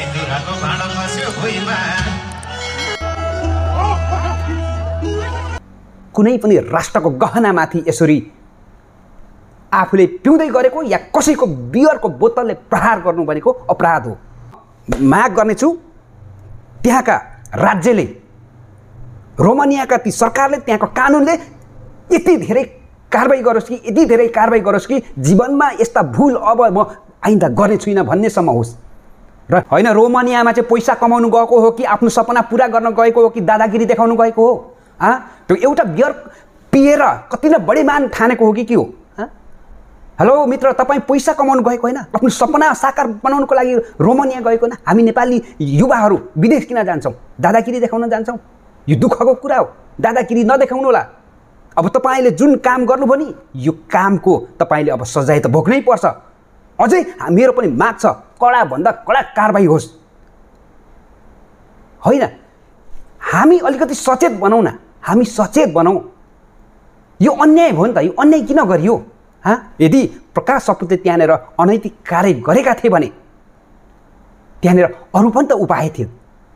सिन्दुराको भाँडो कुनै पनि राष्ट्रको गहनामाथि यसरी आफूले पिउँदै गरेको या कसैको बियरको बोतलले प्रहार गर्नु भनेको अपराध हो माग गर्नेछु त्यहाँका राज्यले रोमानियाका ती सरकारले त्यहाँको कानुनले यति धेरै कारवाही गरोस् कि यति धेरै कारवाही गरोस् कि जीवनमा यस्ता भुल अब म आइन्दा गर्ने छुइनँ भन्नेसम्म होस् र होइन रोमानियामा चाहिँ पैसा कमाउनु गएको हो कि आफ्नो सपना पुरा गर्न गएको हो कि दादागिरी देखाउनु गएको हो आ त्यो एउटा बियर पिएर कति नै बढी मान ठानेको हो कि के हो हेलो मित्र तपाईँ पैसा कमाउनु गएको होइन आफ्नो सपना साकार बनाउनुको लागि रोमानिया गएको होइन हामी नेपाली युवाहरू विदेश किन जान्छौँ दादागिरी देखाउन जान्छौँ यो दुःखको कुरा हो दादागिरी नदेखाउनु होला अब तपाईँले जुन काम गर्नुभयो नि यो कामको तपाईँले अब सजाय त भोग्नै पर्छ अझै मेरो पनि माग छ कडाभन्दा कडा कारवाही होस् होइन हामी अलिकति सचेत बनाउँ न हामी सचेत बनाउँ यो अन्याय भयो नि त यो अन्याय किन गरियो हाँ यदि प्रकाश सपुतले त्यहाँनिर अनैतिक कार्य गरेका थिए भने त्यहाँनिर अरू पनि त उपाय थियो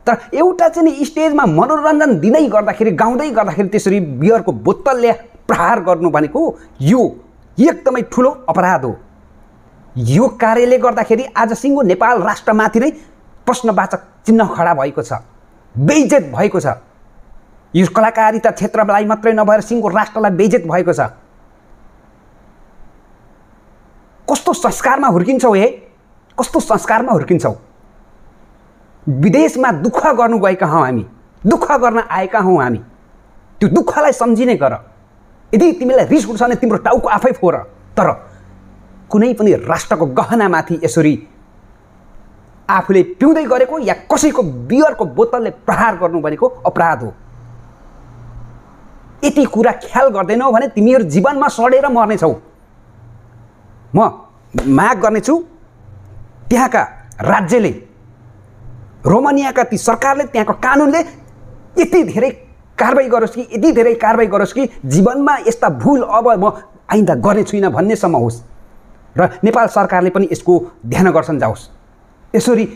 तर एउटा चाहिँ नि स्टेजमा मनोरञ्जन दिँदै गर्दाखेरि गाउँदै गर्दाखेरि त्यसरी बियरको बोतलले प्रहार गर्नु भनेको यो एकदमै ठुलो अपराध हो यो कार्यले गर्दाखेरि आज सिङ्गो नेपाल राष्ट्रमाथि नै प्रश्नवाचक चिन्ह खडा भएको छ बेइज्जत भएको छ यो कलाकारिता क्षेत्रलाई मात्रै नभएर सिङ्गो राष्ट्रलाई बेइज्जत भएको छ कस्तो संस्कारमा हुर्किन्छौ हे कस्तो संस्कारमा हुर्किन्छौ विदेशमा दुःख गर्नु गएका हौ हामी दुःख गर्न आएका हौ हामी त्यो दुःखलाई सम्झिने गर यदि तिमीलाई रिस उठ्छ भने तिम्रो टाउको आफै फोर तर कुनै पनि राष्ट्रको गहनामाथि यसरी आफूले पिउँदै गरेको या कसैको बियरको बोतलले प्रहार गर्नु भनेको अपराध हो यति कुरा ख्याल गर्दैनौ भने तिमीहरू जीवनमा सडेर मर्नेछौ म माग गर्नेछु त्यहाँका राज्यले रोमानियाका ती सरकारले त्यहाँको कानुनले यति धेरै कारवाही गरोस् कि यति धेरै कारवाही गरोस् कि जीवनमा यस्ता भुल अब म आइन्दा गर्ने छुइनँ भन्नेसम्म होस् र नेपाल सरकारले पनि यसको ध्यान गर्छन् जाओस् यसरी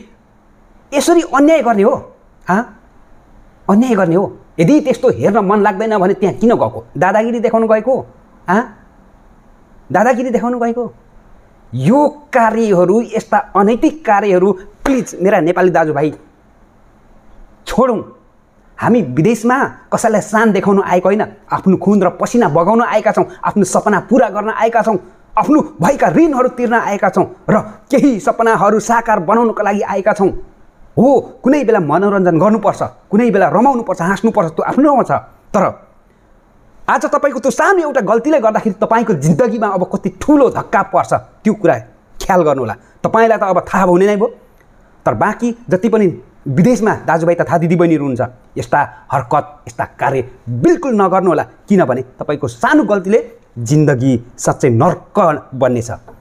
यसरी अन्याय गर्ने हो हा अन्याय गर्ने हो यदि त्यस्तो हेर्न मन लाग्दैन भने त्यहाँ किन गएको दादागिरी देखाउनु गएको हा दादागिरी देखाउनु गएको यो कार्यहरू यस्ता अनैतिक कार्यहरू प्लिज मेरा नेपाली दाजुभाइ छोडौँ हामी विदेशमा कसैलाई सान देखाउन आएको होइन आफ्नो खुन र पसिना बगाउन आएका छौँ आफ्नो सपना पुरा गर्न आएका छौँ आफ्नो भएका ऋणहरू तिर्न आएका छौँ र केही सपनाहरू साकार बनाउनको लागि आएका छौँ हो कुनै बेला मनोरञ्जन गर्नुपर्छ कुनै बेला रमाउनुपर्छ हाँस्नुपर्छ त्यो आफ्नो ठाउँमा छ तर आज तपाईँको त्यो सानो एउटा गल्तीले गर्दाखेरि तपाईँको जिन्दगीमा अब कति ठुलो धक्का पर्छ त्यो कुरा ख्याल गर्नुहोला तपाईँलाई त अब थाहा हुने नै भयो तर बाँकी जति पनि विदेशमा दाजुभाइ तथा दिदीबहिनीहरू हुन्छ यस्ता हरकत यस्ता कार्य बिल्कुल नगर्नुहोला किनभने तपाईँको सानो गल्तीले जिन्दगी साँच्चै नर्क बन्नेछ